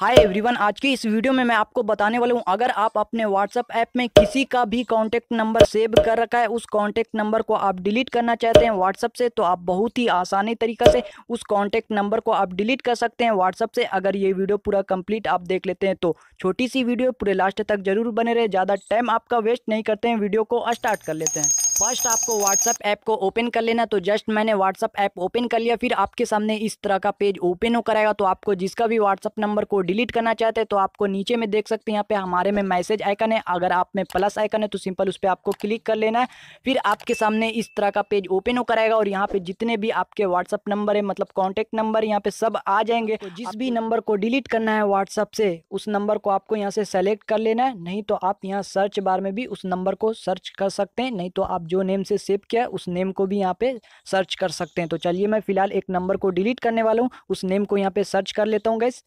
hi everyone आज की इस वीडियो में मैं आपको बताने वाला हूँ अगर आप अपने व्हाट्सअप ऐप में किसी का भी कॉन्टैक्ट नंबर सेव कर रखा है उस कॉन्टैक्ट नंबर को आप डिलीट करना चाहते हैं व्हाट्सअप से तो आप बहुत ही आसानी तरीके से उस कॉन्टैक्ट नंबर को आप डिलीट कर सकते हैं व्हाट्सअप से अगर ये वीडियो पूरा कम्प्लीट आप देख लेते हैं तो छोटी सी वीडियो पूरे लास्ट तक जरूर बने रहे ज़्यादा टाइम आपका वेस्ट नहीं करते हैं वीडियो को स्टार्ट कर लेते हैं फर्स्ट आपको व्हाट्सअप ऐप को ओपन कर लेना तो जस्ट मैंने व्हाट्सअप ऐप ओपन कर लिया फिर आपके सामने इस तरह का पेज ओपन हो कराएगा तो आपको जिसका भी व्हाट्सअप नंबर को डिलीट करना चाहते हैं तो आपको नीचे में देख सकते हैं यहाँ पे हमारे में मैसेज आइकन है अगर आप में प्लस आइकन है तो सिंपल उस पर आपको क्लिक कर लेना है फिर आपके सामने इस तरह का पेज ओपन हो कराएगा और यहाँ पे जितने भी आपके व्हाट्सअप नंबर है मतलब कॉन्टेक्ट नंबर यहाँ पे सब आ जाएंगे तो जिस भी नंबर को डिलीट करना है व्हाट्सअप से उस नंबर को आपको यहाँ से सेलेक्ट कर लेना है नहीं तो आप यहाँ सर्च बार में भी उस नंबर को सर्च कर सकते हैं नहीं तो आप जो नेम से सेव किया उस नेम को भी यहाँ पे सर्च कर सकते हैं तो चलिए मैं फिलहाल एक नंबर को डिलीट करने वाला हूँ उस नेम को यहाँ पे सर्च कर लेता हूँ गैस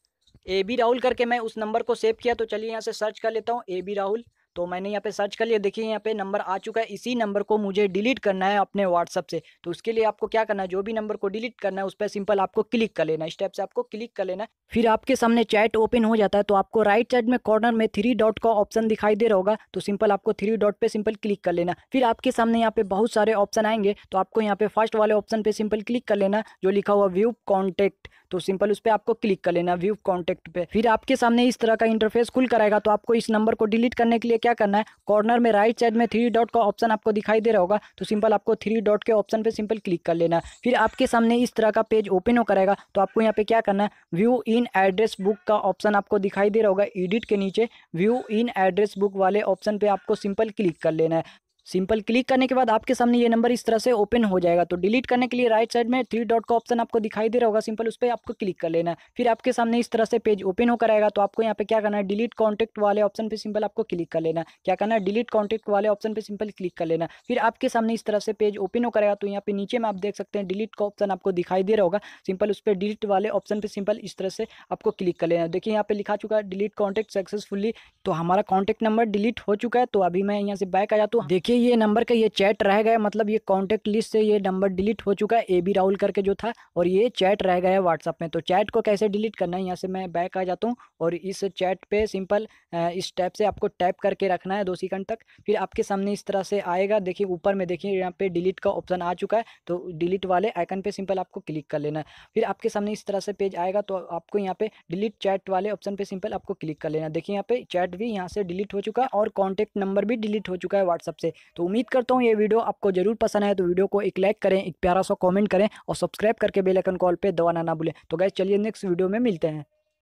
ए बी राहुल करके मैं उस नंबर को सेव किया तो चलिए यहाँ से सर्च कर लेता हूँ ए बी राहुल तो मैंने यहाँ पे सर्च कर लिया देखिए यहाँ पे नंबर आ चुका है इसी नंबर को मुझे डिलीट करना है अपने व्हाट्सअप से तो उसके लिए आपको क्या करना है जो भी नंबर को डिलीट करना है उस पर सिंपल आपको क्लिक कर लेना इस टाइप से आपको क्लिक कर लेना फिर आपके सामने चैट ओपन हो जाता है तो आपको राइट साइड में कॉर्नर में थ्री डॉट का ऑप्शन दिखाई दे रहा होगा तो सिंपल आपको थ्री डॉट पे सिंपल क्लिक कर लेना फिर आपके सामने यहाँ पे बहुत सारे ऑप्शन आएंगे तो आपको यहाँ पे फर्स्ट वाले ऑप्शन पे सिंपल क्लिक कर लेना जो लिखा हुआ व्यू कॉन्टेक्ट तो सिंपल उस पर आपको क्लिक कर लेना व्यू कॉन्टेक्ट पे फिर आपके सामने इस तरह का इंटरफेस खुल कराएगा तो आपको इस नंबर को डिलीट करने के लिए क्या करना है कॉर्नर में राइट साइड में थ्री डॉट का ऑप्शन आपको दिखाई दे रहा होगा तो सिंपल आपको थ्री डॉट के ऑप्शन पर सिंपल क्लिक कर लेना है फिर आपके सामने इस तरह का पेज ओपन हो करेगा तो आपको यहाँ पे क्या करना है व्यू इन एड्रेस बुक का ऑप्शन आपको दिखाई दे रहा होगा एडिट के नीचे व्यू इन एड्रेस बुक वाले ऑप्शन पर आपको सिंपल क्लिक कर लेना है सिंपल क्लिक करने के बाद आपके सामने ये नंबर इस तरह से ओपन हो जाएगा तो डिलीट करने के लिए राइट साइड में थ्री डॉट का ऑप्शन आपको दिखाई दे रहा होगा सिंपल उस पर आपको क्लिक कर लेना है फिर आपके सामने इस तरह से पेज ओपन होकर आएगा तो आपको यहाँ पे क्या करना है डिलीट कॉन्टेक्ट वाले ऑप्शन पे सिंपल आपको क्लिक कर लेना क्या करना है डिलीट कॉन्टेक्ट वाले ऑप्शन पर सिंपल क्लिक कर लेना फिर आपके सामने इस तरह से पेज ओपन होकर आएगा तो यहाँ पे नीचे में आप देख सकते हैं डिलीट का ऑप्शन आपको दिखाई दे रहा होगा सिंपल उस पर डिलीट वाले ऑप्शन पर सिंपल इस तरह से आपको क्लिक कर लेना देखिए यहाँ पे लिखा चुका है डिलीट कॉन्टेक्ट सक्सेसफुली तो हमारा कॉन्टेक्ट नंबर डिलीट हो चुका है तो अभी मैं यहाँ से बैक आ जाता हूँ देखिए देखिए ये नंबर का ये चैट रह गया मतलब ये कॉन्टैक्ट लिस्ट से ये नंबर डिलीट हो चुका है ए बी राहुल करके जो था और ये चैट रह गया है व्हाट्सअप में तो चैट को कैसे डिलीट करना है यहाँ से मैं बैक आ जाता हूँ और इस चैट पे सिंपल इस टैप से आपको टैप करके रखना है दो सेकंड तक फिर आपके सामने इस तरह से आएगा देखिए ऊपर में देखिए यहाँ पे डिलीट का ऑप्शन आ चुका है तो डिलीट वाले आइकन पे सिंपल आपको क्लिक कर लेना है फिर आपके सामने इस तरह से पेज आएगा तो आपको यहाँ पे डिलीट चैट वाले ऑप्शन पे सिंपल आपको क्लिक कर लेना देखिए यहाँ पे चैट भी यहाँ से डिलीट हो चुका है और कॉन्टैक्ट नंबर भी डिलीट हो चुका है व्हाट्सअप से तो उम्मीद करता हूँ ये वीडियो आपको जरूर पसंद है तो वीडियो को एक लाइक करें एक प्यारा सा कॉमेंट करें और सब्सक्राइब करके बेलाइकन कॉल पर दबाना ना भूलें तो गैस चलिए नेक्स्ट वीडियो में मिलते हैं